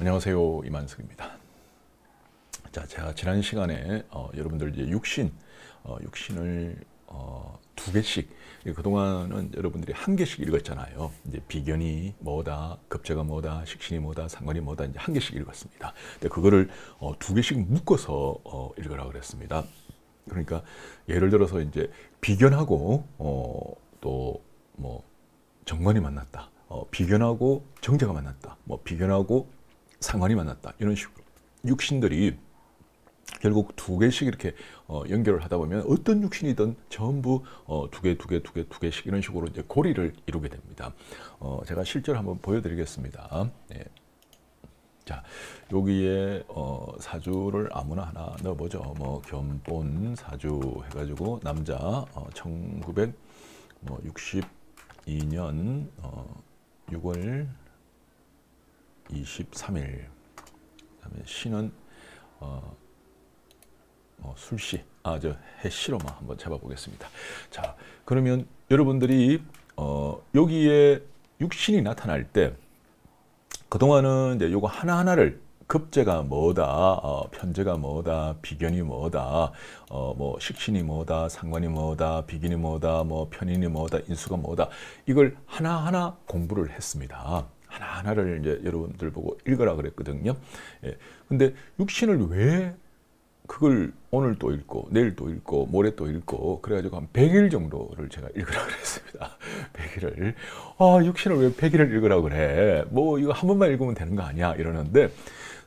안녕하세요 이만석입니다. 자, 제가 지난 시간에 어, 여러분들 이제 육신, 어, 육신을 어, 두 개씩 그 동안은 여러분들이 한 개씩 읽었잖아요. 이제 비견이 뭐다, 급제가 뭐다, 식신이 뭐다, 상관이 뭐다 이제 한 개씩 읽었습니다. 근데 그거를 어, 두 개씩 묶어서 어, 읽으라 그랬습니다. 그러니까 예를 들어서 이제 비견하고 어, 또 뭐 정관이 만났다. 어, 비견하고 정제가 만났다. 뭐 비견하고 상관이 만났다. 이런 식으로. 육신들이 결국 두 개씩 이렇게 어, 연결을 하다 보면 어떤 육신이든 전부 어, 두 개, 두 개, 두 개, 두 개씩 이런 식으로 이제 고리를 이루게 됩니다. 어, 제가 실제로 한번 보여드리겠습니다. 네. 자, 여기에 어, 사주를 아무나 하나 넣어보죠. 뭐 견본 사주 해가지고 남자 어, 1962년 뭐, 어, 6월 23일 그다음에 시는 어, 어, 뭐 술시 아저 해시로만 한번 잡아보겠습니다. 자 그러면 여러분들이 어, 여기에 육신이 나타날 때 그동안은 이제 요거 하나하나를 급제가 뭐다, 어, 편제가 뭐다, 비견이 뭐다, 어, 뭐 식신이 뭐다, 상관이 뭐다, 비견이 뭐다, 뭐 편인이 뭐다, 인수가 뭐다 이걸 하나하나 공부를 했습니다. 하나하나를 이제 여러분들 보고 읽으라 그랬거든요. 예. 근데 육신을 왜 그걸 오늘 또 읽고 내일 또 읽고 모레 또 읽고 그래가지고 한 100일 정도를 제가 읽으라 그랬습니다. 100일을 아 육신을 왜 100일을 읽으라 그래? 뭐 이거 한 번만 읽으면 되는 거 아니야? 이러는데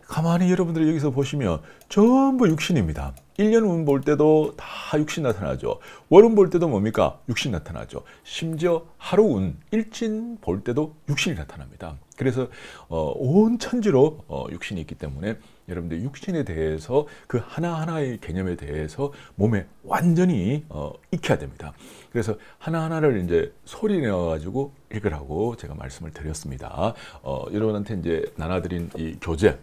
가만히 여러분들이 여기서 보시면 전부 육신입니다. 1년 운 볼 때도 다 육신 나타나죠. 월운 볼 때도 뭡니까? 육신 나타나죠. 심지어 하루 운, 일진 볼 때도 육신이 나타납니다. 그래서 어, 온 천지로 어, 육신이 있기 때문에 여러분들 육신에 대해서 그 하나하나의 개념에 대해서 몸에 완전히 어, 익혀야 됩니다. 그래서 하나하나를 이제 소리 내어가지고 읽으라고 제가 말씀을 드렸습니다. 여러분한테 이제 나눠드린 이 교재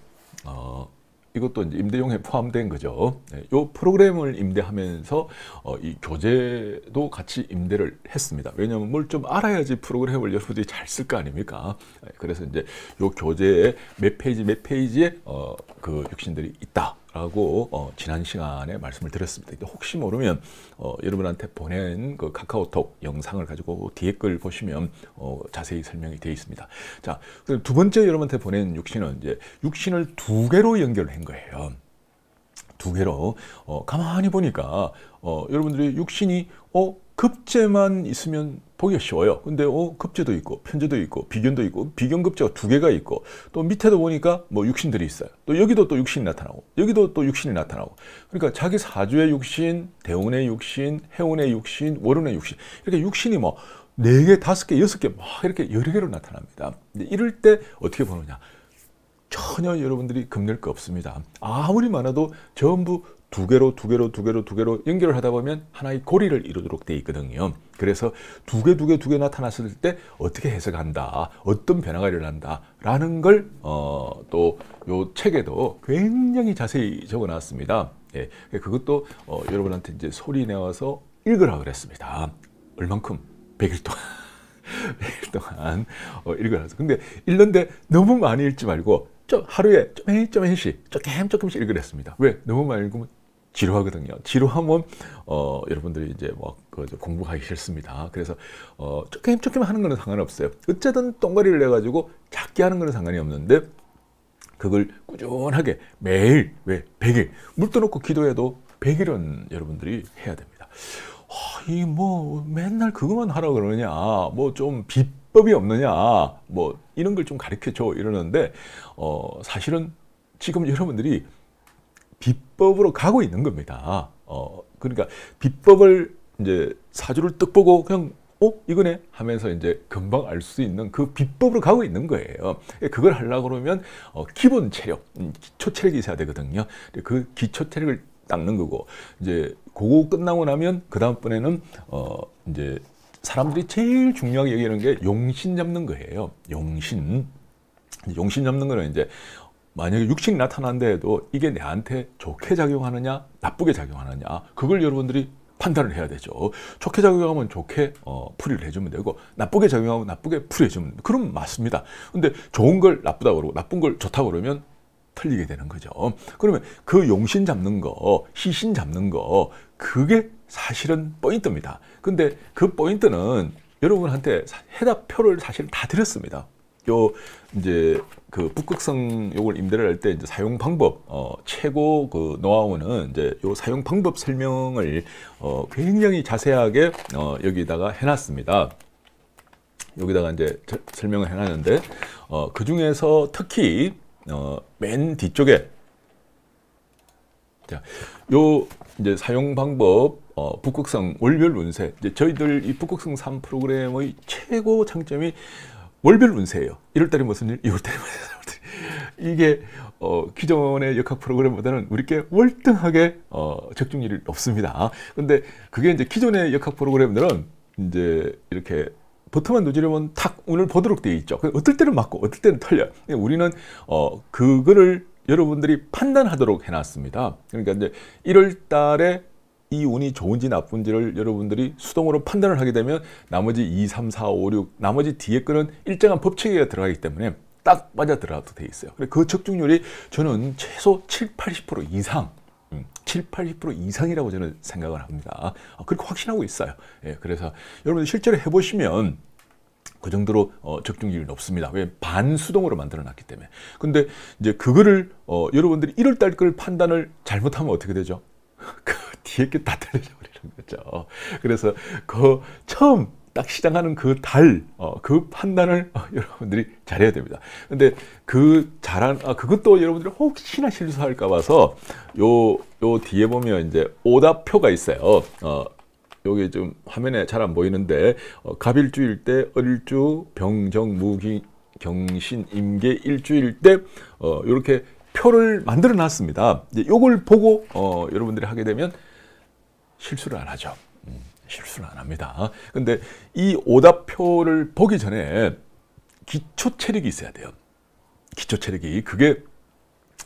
어, 이것도 이제 임대용에 포함된 거죠. 네, 프로그램을 임대하면서 어, 이 교재도 같이 임대를 했습니다. 왜냐하면 뭘 좀 알아야지 프로그램을 여러분들이 잘 쓸 거 아닙니까? 네, 그래서 이제 이 교재에 몇 페이지 몇 페이지에 어, 그 육신들이 있다. 라고 어, 지난 시간에 말씀을 드렸습니다. 혹시 모르면 어, 여러분한테 보낸 그 카카오톡 영상을 가지고 뒤에 글 보시면 어, 자세히 설명이 되어 있습니다. 자, 두 번째 여러분한테 보낸 육신은 이제 육신을 두 개로 연결한 거예요. 두 개로 어, 가만히 보니까 어, 여러분들이 육신이 어 급제만 있으면 보기가 쉬워요. 근데 어, 급제도 있고 편제도 있고 비견도 있고 비견급제가 두 개가 있고 또 밑에도 보니까 뭐 육신들이 있어요. 또 여기도 또 육신이 나타나고 여기도 또 육신이 나타나고 그러니까 자기 사주의 육신, 대운의 육신, 해운의 육신, 월운의 육신 이렇게 육신이 뭐 네 개, 다섯 개, 여섯 개 막 이렇게 여러 개로 나타납니다. 근데 이럴 때 어떻게 보느냐? 전혀 여러분들이 겁낼 거 없습니다. 아무리 많아도 전부 두 개로 두 개로 두 개로 두 개로 연결을 하다 보면 하나의 고리를 이루도록 돼 있거든요. 그래서 두 개 두 개 두 개 나타났을 때 어떻게 해석한다, 어떤 변화가 일어난다라는 걸또요 책에도 굉장히 자세히 적어놨습니다. 예, 그것도 어, 여러분한테 이제 소리 내와서 읽으라 그랬습니다. 얼만큼? 100일 동안. 100일 동안 어, 읽으라. 근데 읽는데 너무 많이 읽지 말고 좀 하루에 조금씩 조금 조금씩 읽으랬습니다. 왜? 너무 많이 읽으면 지루하거든요. 지루하면 어, 여러분들이 이제 뭐그 공부하기 싫습니다. 그래서 어, 조금 조금 하는 거는 상관없어요. 어쨌든 똥거리를 내 가지고 작게 하는 거는 상관이 없는데 그걸 꾸준하게 매일 왜 100일 물 떠놓고 기도해도 100일은 여러분들이 해야 됩니다. 어, 아, 이뭐 맨날 그것만 하라 그러느냐 뭐 좀 비법이 없느냐 뭐 이런 걸 좀 가르쳐 줘 이러는데 어, 사실은 지금 여러분들이 비법으로 가고 있는 겁니다. 어, 그러니까 비법을 이제 사주를 떡 보고 그냥 어? 이거네? 하면서 이제 금방 알 수 있는 그 비법으로 가고 있는 거예요. 예, 그걸 하려고 그러면 어, 기본 체력, 음, 기초 체력이 있어야 되거든요. 그 기초 체력을 닦는 거고 이제 그거 끝나고 나면 그 다음번에는 어 이제 사람들이 제일 중요하게 여기는 게 용신 잡는 거예요. 용신. 용신 잡는 거는 이제 만약에 육식 나타난데도 이게 내한테 좋게 작용하느냐 나쁘게 작용하느냐 그걸 여러분들이 판단을 해야 되죠. 좋게 작용하면 좋게 어, 풀이를 해주면 되고 나쁘게 작용하면 나쁘게 풀이해주면 되고, 그럼 맞습니다. 근데 좋은 걸 나쁘다고 그러고 나쁜 걸 좋다고 그러면 틀리게 되는 거죠. 그러면 그 용신 잡는 거, 희신 잡는 거 그게 사실은 포인트입니다. 근데 그 포인트는 여러분한테 해답표를 사실 다 드렸습니다. 요 이제 그 북극성 요걸 임대를 할 때 이제 사용 방법 어 최고 그 노하우는 이제 요 사용 방법 설명을 어 굉장히 자세하게 어 여기다가 해놨습니다. 여기다가 이제 설명을 해놨는데 어그 중에서 특히 어맨 뒤쪽에 자, 요 이제 사용 방법 어, 북극성 월별 운세 이제 저희들 이 북극성 3 프로그램의 최고 장점이 월별 운세예요. 1월 달에 무슨 일, 2월 달에 무슨 일. 이게 어, 기존의 역학 프로그램보다는 우리께 월등하게 어, 적중률이 높습니다. 근데 그게 이제 기존의 역학 프로그램들은 이제 이렇게 버터만 누지려면 탁 운을 보도록 되어 있죠. 어떨 때는 맞고 어떨 때는 틀려. 요 우리는 어, 그거를 여러분들이 판단하도록 해놨습니다. 그러니까 이제 1월 달에 이 운이 좋은지 나쁜지를 여러분들이 수동으로 판단을 하게 되면 나머지 2, 3, 4, 5, 6 나머지 뒤에 거는 일정한 법칙에 들어가기 때문에 딱 맞아 들어가도 돼 있어요. 그래그 적중률이 저는 최소 7, 80% 이상 7, 음, 80% 이상이라고 저는 생각을 합니다. 어, 그렇게 확신하고 있어요. 예, 그래서 여러분들 실제로 해보시면 그 정도로 어, 적중률이 높습니다. 왜 반수동으로 만들어놨기 때문에. 근데 이제 그거를 어, 여러분들이 1월달 걸 판단을 잘못하면 어떻게 되죠? 그 뒤에 게다 달리려고 그러는 거죠. 그래서 그 처음 딱 시장하는 그 달, 어, 그 판단을 어, 여러분들이 잘해야 됩니다. 근데 그 잘한, 아, 그것도 여러분들이 혹시나 실수할까 봐서 요, 요 뒤에 보면 이제 오답표가 있어요. 어, 여기 좀 화면에 잘 안 보이는데, 어, 갑일주일 때, 을주, 병정, 무기, 경신, 임계, 일주일 때, 어, 요렇게 표를 만들어 놨습니다. 이제 요걸 보고, 어, 여러분들이 하게 되면 실수를 안 하죠. 음, 실수를 안 합니다. 근데 이 오답표를 보기 전에 기초 체력이 있어야 돼요. 기초 체력이 그게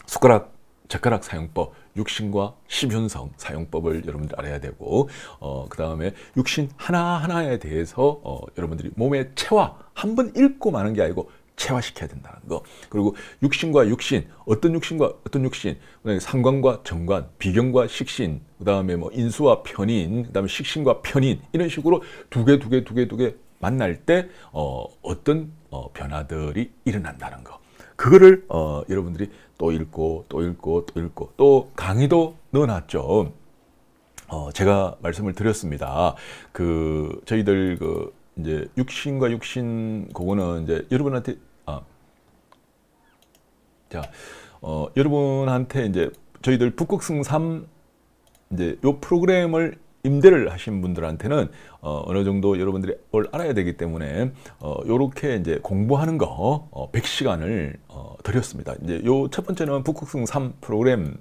숟가락 젓가락 사용법, 육신과 십윤성 사용법을 여러분들 알아야 되고 어, 그 다음에 육신 하나하나에 대해서 어, 여러분들이 몸의 체화 한 번 읽고 마는 게 아니고 체화시켜야 된다는 거. 그리고 육신과 육신, 어떤 육신과 어떤 육신, 상관과 정관, 비경과 식신, 그다음에 뭐 인수와 편인, 그다음에 식신과 편인 이런 식으로 두 개 두 개 두 개 두 개 만날 때 어, 어떤 어, 변화들이 일어난다는 거. 그거를 어, 여러분들이 또 읽고 또 읽고 또 읽고 또 강의도 넣어놨죠. 어, 제가 말씀을 드렸습니다. 그 저희들 그 이제 육신과 육신 그거는 이제 여러분한테 자, 어, 여러분한테 이제 저희들 북극승3 이제 요 프로그램을 임대를 하신 분들한테는 어, 어느 정도 여러분들이 뭘 알아야 되기 때문에 이렇게 어, 이제 공부하는 거 어, 100시간을 어, 드렸습니다. 이제 요 첫 번째는 북극승 3 프로그램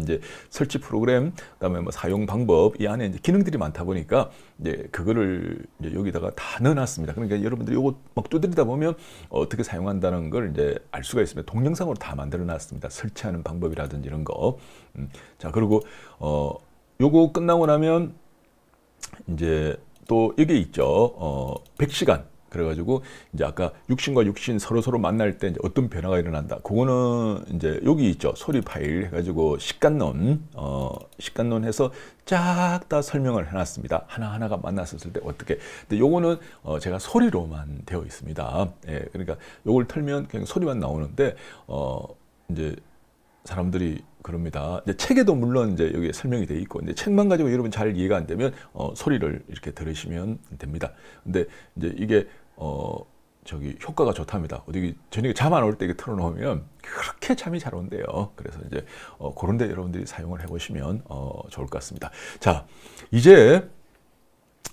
이제 설치 프로그램, 그다음에 뭐 사용 방법 이 안에 이제 기능들이 많다 보니까 이제 그거를 이제 여기다가 다 넣어놨습니다. 그러니까 여러분들이 요거 막 두드리다 보면 어떻게 사용한다는 걸 이제 알 수가 있습니다. 동영상으로 다 만들어놨습니다. 설치하는 방법이라든지 이런 거. 음, 자 그리고 어 요거 끝나고 나면 이제 또 여기 있죠. 어 100시간 그래가지고 이제 아까 육신과 육신 서로 서로 만날 때 어떤 변화가 일어난다. 그거는 이제 여기 있죠. 소리 파일 해가지고 식간론, 어, 식간론 해서 쫙 다 설명을 해놨습니다. 하나하나가 만났었을 때 어떻게. 근데 요거는 어, 제가 소리로만 되어 있습니다. 예, 그러니까 요걸 틀면 그냥 소리만 나오는데, 어, 이제 사람들이 그럽니다. 이제 책에도 물론 이제 여기 에 설명이 돼 있고 이제 책만 가지고 여러분 잘 이해가 안 되면 어, 소리를 이렇게 들으시면 됩니다. 근데 이제 이게 어 저기 효과가 좋답니다. 어디 저녁에 잠 안 올 때 이게 틀어놓으면 그렇게 잠이 잘 온대요. 그래서 이제 어, 그런데 여러분들이 사용을 해보시면 어, 좋을 것 같습니다. 자 이제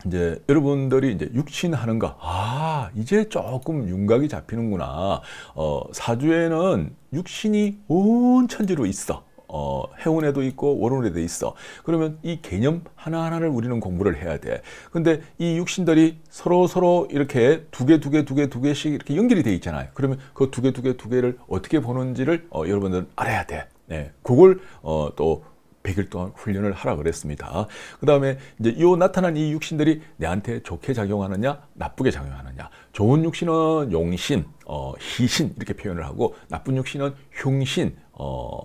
이제 여러분들이 이제 육신하는가 아 이제 조금 윤곽이 잡히는구나 어 사주에는 육신이 온 천지로 있어 어, 해운에도 있고 월운에도 있어. 그러면 이 개념 하나하나를 우리는 공부를 해야 돼. 근데 이 육신들이 서로 서로 이렇게 두 개, 두 개, 두 개, 두 개씩 이렇게 연결이 돼 있잖아요. 그러면 그 두 개, 두 개, 두 개를 어떻게 보는지를 어, 여러분들은 알아야 돼. 네, 그걸 어, 또 100일 동안 훈련을 하라 그랬습니다. 그 다음에 이제 이 나타난 이 육신들이 내한테 좋게 작용하느냐 나쁘게 작용하느냐 좋은 육신은 용신, 어, 희신 이렇게 표현을 하고 나쁜 육신은 흉신, 어,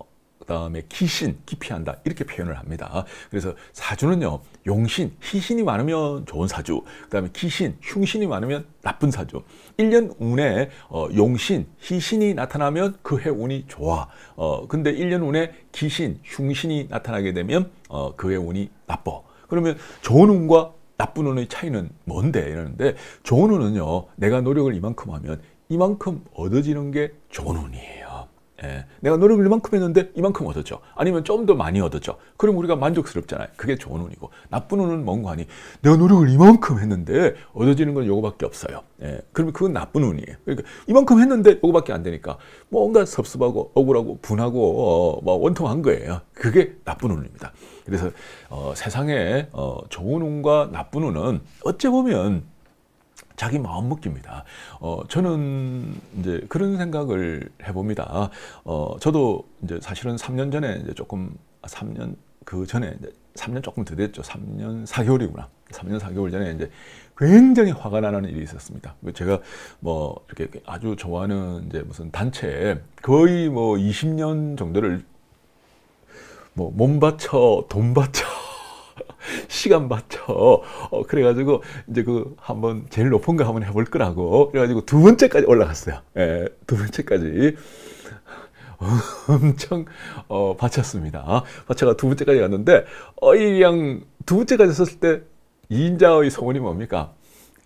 다음에 기신, 기피한다 이렇게 표현을 합니다. 그래서 사주는요. 용신, 희신이 많으면 좋은 사주, 그 다음에 기신, 흉신이 많으면 나쁜 사주. 1년 운에 어, 용신, 희신이 나타나면 그 해 운이 좋아. 어, 근데 1년 운에 기신, 흉신이 나타나게 되면 어, 그 해 운이 나빠. 그러면 좋은 운과 나쁜 운의 차이는 뭔데? 이러는데 좋은 운은요. 내가 노력을 이만큼 하면 이만큼 얻어지는 게 좋은 운이에요. 예. 내가 노력을 이만큼 했는데 이만큼 얻었죠. 아니면 좀 더 많이 얻었죠. 그럼 우리가 만족스럽잖아요. 그게 좋은 운이고 나쁜 운은 뭔가 하니 내가 노력을 이만큼 했는데 얻어지는 건 요거밖에 없어요. 예. 그러면 그건 나쁜 운이에요. 그러니까 이만큼 했는데 요거밖에 안 되니까 뭔가 섭섭하고 억울하고 분하고 어, 뭐 원통한 거예요. 그게 나쁜 운입니다. 그래서 어, 세상에 어, 좋은 운과 나쁜 운은 어찌 보면 자기 마음먹기입니다. 어, 저는 이제 그런 생각을 해봅니다. 어, 저도 이제 사실은 3년 전에 이제 조금 3년 아, 그 전에 이제 3년 조금 더 됐죠. 3년 4개월이구나. 3년 4개월 전에 이제 굉장히 화가 나는 일이 있었습니다. 그 제가 뭐 이렇게 아주 좋아하는 이제 무슨 단체에 거의 뭐 20년 정도를 뭐 몸 바쳐 돈 바쳐 시간 맞춰. 어, 그래가지고 이제 그 한번 제일 높은 거 한번 해볼 거라고 그래가지고 두 번째까지 올라갔어요. 예, 두 번째까지. 엄청 어, 바쳤습니다. 바쳐가 두 번째까지 갔는데 어이양 두 번째까지 썼을 때 2인자의 소원이 뭡니까?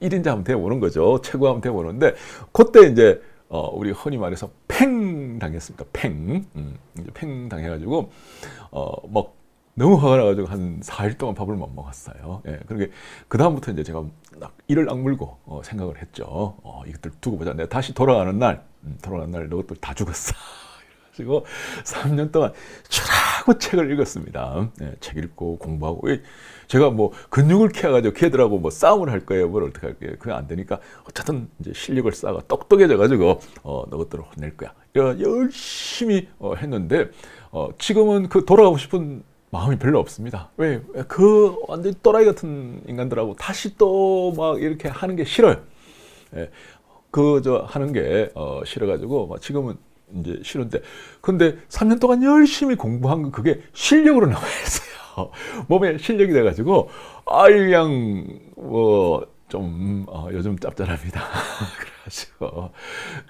1인자 하면 되어오는 거죠. 최고 하면 되어오는데 그때 이제 어, 우리 허니 말해서 팽 당했습니다. 팽. 음, 팽 당해가지고 어, 뭐 너무 화가 나가지고 한 4일 동안 밥을 못 먹었어요. 예, 그러게 그 다음부터 이제 제가 일을 악물고 어, 생각을 했죠. 어, 이것들 두고 보자. 내가 다시 돌아가는 날, 음, 돌아가는 날 너것들 다 죽었어. 그래가지고 3년 동안 주라고 책을 읽었습니다. 예, 책 읽고 공부하고 예, 제가 뭐 근육을 키워가지고 걔들하고 뭐 싸움을 할 거예요, 뭘 어떻게 할 거예요. 그게 안 되니까 어쨌든 이제 실력을 쌓아 똑똑해져가지고 어, 너것들을 혼낼 거야. 열심히 어, 했는데 어, 지금은 그 돌아가고 싶은 마음이 별로 없습니다. 왜? 그 완전 또라이 같은 인간들하고 다시 또 막 이렇게 하는 게 싫어요. 예, 그저 하는 게 어, 싫어가지고 지금은 이제 싫은데 근데 3년 동안 열심히 공부한 건 그게 실력으로 나와 있어요. 몸에 실력이 돼가지고 아유 그냥 뭐좀 어, 요즘 짭짤합니다. 그래가지고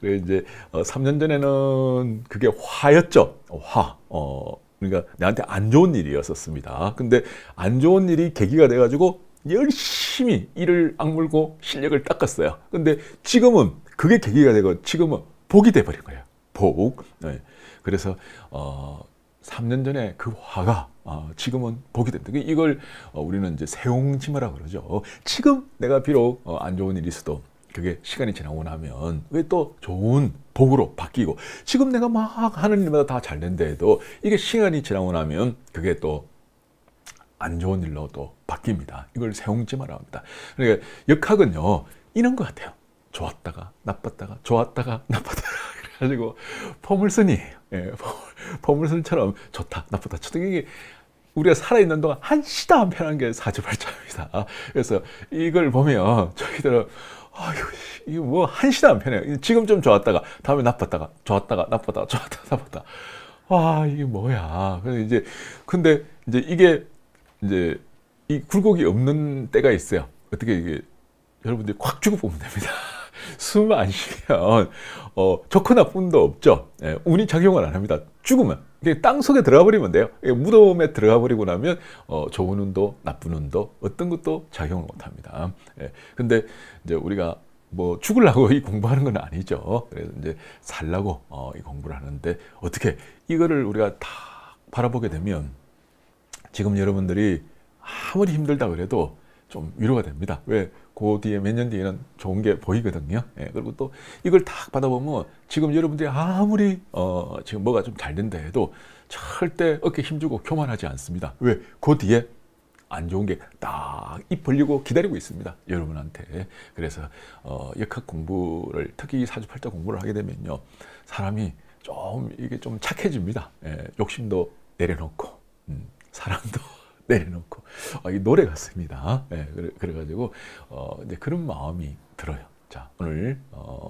그래 이제 어, 3년 전에는 그게 화였죠. 화. 어, 그러니까 나한테 안 좋은 일이었었습니다. 근데 안 좋은 일이 계기가 돼가지고 열심히 이를 악물고 실력을 닦았어요. 근데 지금은 그게 계기가 되고 지금은 복이 돼버린 거예요. 복. 네. 그래서 어, 3년 전에 그 화가 어, 지금은 복이 된다. 이걸 어, 우리는 이제 세옹지마라 그러죠. 지금 내가 비록 어, 안 좋은 일이 있어도 그게 시간이 지나고 나면 왜 또 좋은 복으로 바뀌고 지금 내가 막 하는 일마다 다 잘된데도 이게 시간이 지나고 나면 그게 또 안 좋은 일로 또 바뀝니다. 이걸 세웅지 말합니다. 그러니까 역학은요 이런 것 같아요. 좋았다가 나빴다가 좋았다가 나빴다가 그래가지고 포물선이 예, 포물선처럼 좋다 나쁘다 좋다 이게 우리가 살아있는 동안 한시도 안 편한 게 사주발자입니다. 아, 그래서 이걸 보면 저희들은 아유, 이거 뭐, 한 시도 안 편해요. 지금 좀 좋았다가, 다음에 나빴다가, 좋았다가, 나빴다가, 좋았다가, 나빴다가. 와, 아, 이게 뭐야. 그래 이제, 근데 이제 이게, 이제, 이 굴곡이 없는 때가 있어요. 어떻게 이게, 여러분들이 콱 주고 보면 됩니다. 숨안 쉬면 어, 좋고 나쁨도 없죠. 예, 운이 작용을 안 합니다. 죽으면 땅 속에 들어가 버리면 돼요. 무덤에 들어가 버리고 나면 어, 좋은 운도 나쁜 운도 어떤 것도 작용을 못 합니다. 예, 근데 이제 우리가 뭐 죽으려고 이 공부하는 건 아니죠. 그래서 이제 살라고 어, 이 공부를 하는데 어떻게 이거를 우리가 다 바라보게 되면 지금 여러분들이 아무리 힘들다 그래도 좀 위로가 됩니다. 왜그 뒤에 몇 년 뒤에는 좋은 게 보이거든요. 예, 그리고 또 이걸 딱 받아보면 지금 여러분들이 아무리 어, 지금 뭐가 좀 잘 된다 해도 절대 어깨 힘주고 교만하지 않습니다. 왜? 그 뒤에 안 좋은 게 딱 입 벌리고 기다리고 있습니다. 여러분한테. 그래서 어, 역학 공부를 특히 사주팔자 공부를 하게 되면요. 사람이 좀 이게 좀 착해집니다. 예, 욕심도 내려놓고 음, 사랑도 내려놓고 어, 이 노래 같습니다. 예, 그래, 그래가지고 어, 이제 그런 마음이 들어요. 자 오늘 어,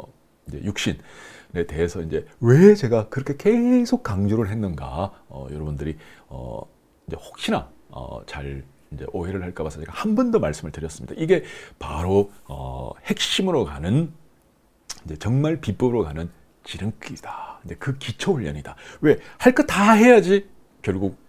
이제 육신에 대해서 이제 왜 제가 그렇게 계속 강조를 했는가 어, 여러분들이 어, 이제 혹시나 어, 잘 이제 오해를 할까 봐서 제가 한 번 더 말씀을 드렸습니다. 이게 바로 어, 핵심으로 가는 이제 정말 비법으로 가는 지름길이다. 이제 그 기초 훈련이다. 왜할것다 해야지 결국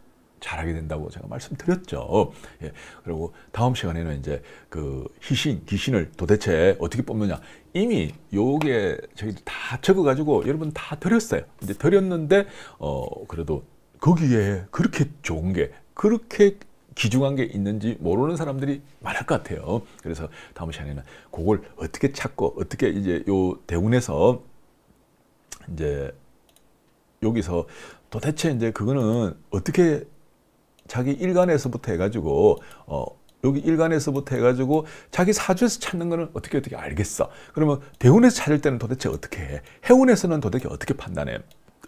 잘하게 된다고 제가 말씀드렸죠. 예, 그리고 다음 시간에는 이제 그 희신, 귀신을 도대체 어떻게 뽑느냐. 이미 요게 저희 다 적어가지고 여러분 다 드렸어요. 이제 드렸는데, 어, 그래도 거기에 그렇게 좋은 게, 그렇게 기중한 게 있는지 모르는 사람들이 많을 것 같아요. 그래서 다음 시간에는 그걸 어떻게 찾고, 어떻게 이제 요 대운에서 이제 여기서 도대체 이제 그거는 어떻게 자기 일간에서부터 해가지고 어, 여기 일간에서부터 해가지고 자기 사주에서 찾는 거는 어떻게 어떻게 알겠어. 그러면 대운에서 찾을 때는 도대체 어떻게 해? 해운에서는 도대체 어떻게 판단해?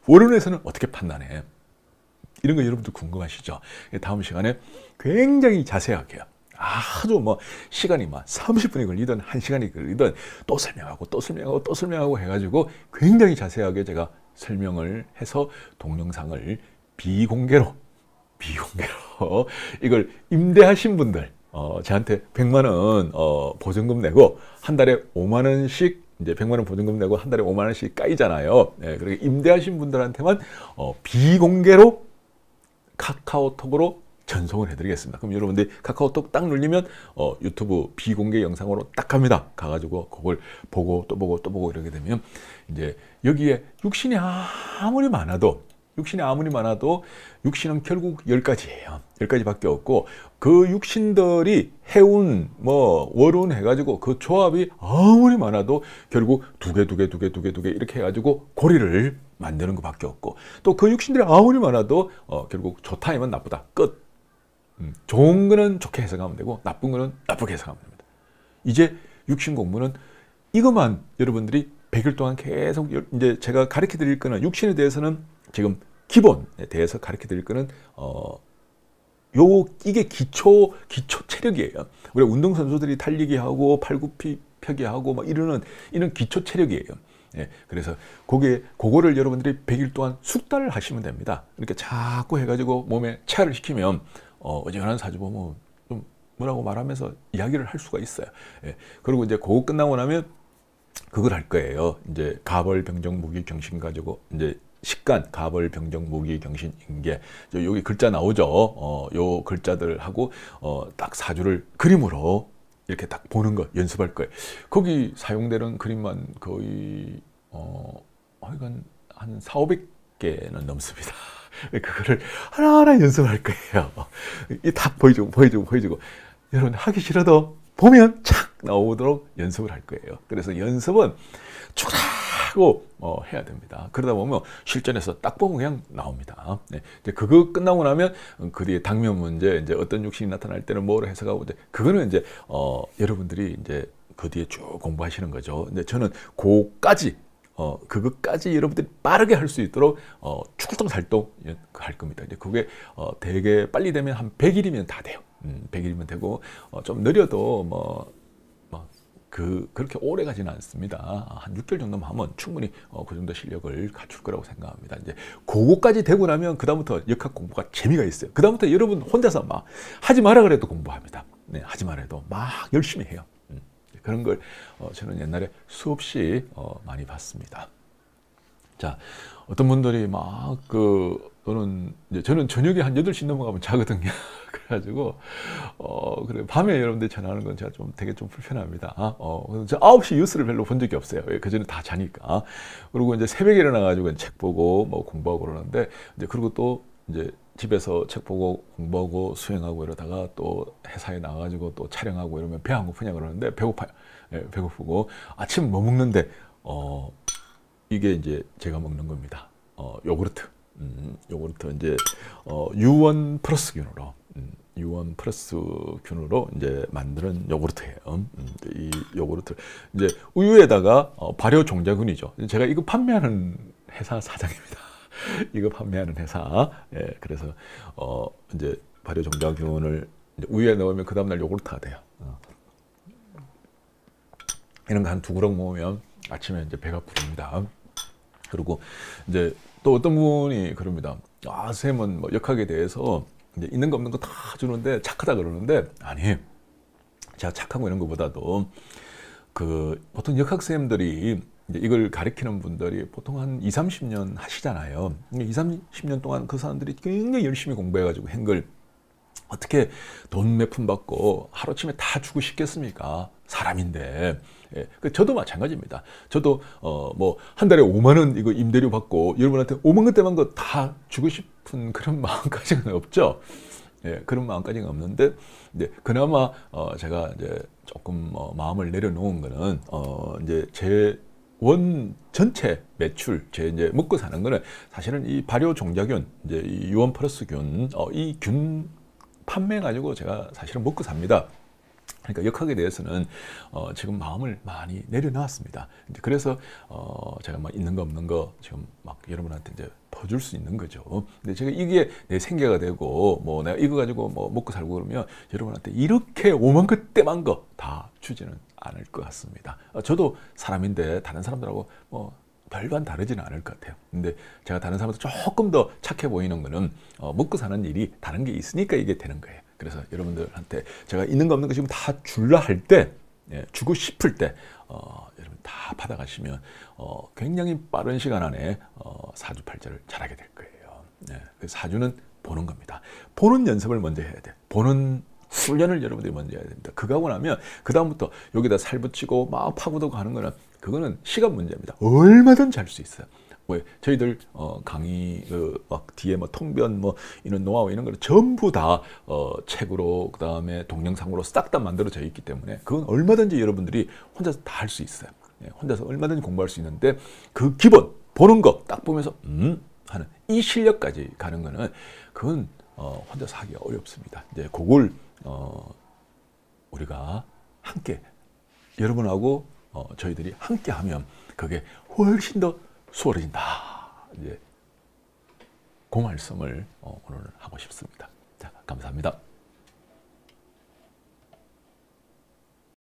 월운에서는 어떻게 판단해? 이런 거 여러분들 궁금하시죠? 예, 다음 시간에 굉장히 자세하게 아주 뭐 시간이 막 30분이 걸리든 1시간이 걸리든 또 설명하고 또 설명하고 또 설명하고 해가지고 굉장히 자세하게 제가 설명을 해서 동영상을 비공개로 비용으로 이걸 임대하신 분들 어, 저한테 100만 원 어, 보증금 내고 한 달에 5만 원씩 이제 100만 원 보증금 내고 한 달에 5만 원씩 까이잖아요. 예, 네, 그러니 임대하신 분들한테만 어, 비공개로 카카오톡으로 전송을 해드리겠습니다. 그럼 여러분들 카카오톡 딱 눌리면 어, 유튜브 비공개 영상으로 딱 갑니다. 가가지고 그걸 보고 또 보고 또 보고 이렇게 되면 이제 여기에 육신이 아무리 많아도 육신이 아무리 많아도 육신은 결국 열 가지예요. 열 가지밖에 없고 그 육신들이 해운 뭐 월운 해가지고 그 조합이 아무리 많아도 결국 두 개 두 개 두 개 두 개 두 개 이렇게 해가지고 고리를 만드는 것밖에 없고 또 그 육신들이 아무리 많아도 어, 결국 좋다이면 나쁘다 끝. 음, 좋은 거는 좋게 해석하면 되고 나쁜 거는 나쁘게 해석하면 됩니다. 이제 육신 공부는 이것만 여러분들이 100일 동안 계속 이제 제가 가르쳐 드릴 거는 육신에 대해서는 지금 기본에 대해서 가르쳐 드릴 거는 어, 요 이게 기초 기초 체력이에요. 우리 운동 선수들이 달리기 하고 팔굽히 펴기 하고 막 이러는 이런 기초 체력이에요. 예, 그래서 그게 그거를 여러분들이 100일 동안 숙달을 하시면 됩니다. 이렇게 자꾸 해가지고 몸에 체화를 시키면 어, 어지간한 사주보면 좀 뭐라고 말하면서 이야기를 할 수가 있어요. 예, 그리고 이제 그거 끝나고 나면 그걸 할 거예요. 이제 가벌 병정 무기 경신 가지고 이제 식간, 갑을 병정, 무기 경신, 인계 저 여기 글자 나오죠. 어, 요 글자들하고 어, 딱 사주를 그림으로 이렇게 딱 보는 거 연습할 거예요. 거기 사용되는 그림만 거의 어, 하여간 한 4, 500개는 넘습니다. 그거를 하나하나 연습할 거예요. 이 다 보여주고 보여주고 보여주고 여러분 하기 싫어도 보면 착 나오도록 연습을 할 거예요. 그래서 연습은 축 하고 어, 해야 됩니다. 그러다 보면 실전에서 딱 보면 그냥 나옵니다. 네. 이제 그거 끝나고 나면 그 뒤에 당면 문제, 이제 어떤 육신이 나타날 때는 뭐로 해석하고 이제 그거는 이제 어, 여러분들이 이제 그 뒤에 쭉 공부하시는 거죠. 근데 저는 고까지 어, 그것까지 여러분들이 빠르게 할 수 있도록 어, 출동살동 할 겁니다. 이제 그게 어, 되게 빨리 되면 한 100일이면 다 돼요. 음, 100일이면 되고 어, 좀 느려도 뭐그 그렇게 오래 가지는 않습니다. 한 6개월 정도만 하면 충분히 어, 그 정도 실력을 갖출 거라고 생각합니다. 이제 그거까지 되고 나면 그다음부터 역학 공부가 재미가 있어요. 그다음부터 여러분 혼자서 막 하지 마라 그래도 공부합니다. 네, 하지 마라 해도 막 열심히 해요. 음, 그런 걸 어, 저는 옛날에 수없이 어, 많이 봤습니다. 자, 어떤 분들이 막 그, 저는 이제 저는 저녁에 한 8시 넘어가면 자거든요. 그래가지고, 어, 그래. 밤에 여러분들 전화하는 건 제가 좀 되게 좀 불편합니다. 어, 어 그래서 9시 뉴스를 별로 본 적이 없어요. 예, 그전에 다 자니까. 그리고 이제 새벽에 일어나가지고 책 보고 뭐 공부하고 그러는데, 이제 그리고 또 이제 집에서 책 보고 공부하고 수행하고 이러다가 또 회사에 나가지고 또 촬영하고 이러면 배 안 고프냐 그러는데 배고파요. 예, 배고프고 아침 뭐 먹는데 어 이게 이제 제가 먹는 겁니다. 어, 요구르트. 음, 요구르트 이제 어, 유원 플러스균으로 음, 유원 플러스균으로 이제 만드는 요구르트예요. 음, 음 이 요구르트 이제 우유에다가 어, 발효 종자균이죠. 제가 이거 판매하는 회사 사장입니다. 이거 판매하는 회사. 예, 그래서 어, 이제 발효 종자균을 이제 우유에 넣으면 그 다음날 요구르트가 돼요. 어. 이런 거 한 두 그릇 먹으면 아침에 이제 배가 부릅니다. 그리고 이제 또 어떤 분이 그럽니다. 아, 쌤은 뭐 역학에 대해서 이제 있는 거 없는 거 다 주는데 착하다 그러는데 아니 제가 착하고 이런 것보다도 그 보통 역학 쌤들이 이걸 가르치는 분들이 보통 한 2, 30년 하시잖아요. 2, 30년 동안 그 사람들이 굉장히 열심히 공부해가지고 행글 어떻게 돈 몇 푼 받고 하루아침다 주고 싶겠습니까? 사람인데 예, 그 저도 마찬가지입니다. 저도 어, 뭐한 달에 5만 원 이거 임대료 받고 여러분한테 5만 원대만 거 다 주고 싶은 그런 마음까지는 없죠. 예, 그런 마음까지는 없는데 이제 그나마 어, 제가 이제 조금 어, 마음을 내려놓은 거는 어, 이제 제 원 전체 매출 제 이제 먹고 사는 거는 사실은 이 발효 종자균 이제 이 유원 플러스균 어, 이 균 판매 가지고 제가 사실은 먹고 삽니다. 그러니까 역학에 대해서는 어, 지금 마음을 많이 내려놨습니다. 그래서 어, 제가 막 있는 거 없는 거 지금 막 여러분한테 이제 퍼줄 수 있는 거죠. 근데 제가 이게 내 생계가 되고 뭐 내가 이거 가지고 뭐 먹고 살고 그러면 여러분한테 이렇게 오만 그때만 거 다 주지는 않을 것 같습니다. 어, 저도 사람인데 다른 사람들하고 뭐 별반 다르지는 않을 것 같아요. 근데 제가 다른 사람한테 조금 더 착해 보이는 거는 어, 먹고 사는 일이 다른 게 있으니까 이게 되는 거예요. 그래서 여러분들한테 제가 있는 거 없는 거 지금 다 줄라 할 때, 예, 주고 싶을 때, 어, 여러분 다 받아가시면 어, 굉장히 빠른 시간 안에 어, 사주팔자를 잘하게 될 거예요. 예, 그 사주는 보는 겁니다. 보는 연습을 먼저 해야 돼. 보는 훈련을 여러분들이 먼저 해야 됩니다. 그거 하고 나면 그 다음부터 여기다 살 붙이고 막 파고도 가는 거는 그거는 시간 문제입니다. 얼마든 잘 수 있어요. 왜 뭐 저희들 어, 강의 어, 막 뒤에 뭐 통변 뭐 이런 노하우 이런 거를 전부 다 어, 책으로 그 다음에 동영상으로 싹 다 만들어져 있기 때문에 그건 얼마든지 여러분들이 혼자서 다 할 수 있어요. 예, 혼자서 얼마든지 공부할 수 있는데 그 기본 보는 거딱 보면서 음 하는 이 실력까지 가는 거는 그건 어, 혼자서 하기 가 어렵습니다. 이제 그걸 어, 우리가 함께 여러분하고 어, 저희들이 함께 하면 그게 훨씬 더 수월해진다. 이제 그 말씀을 어, 오늘 하고 싶습니다. 자, 감사합니다.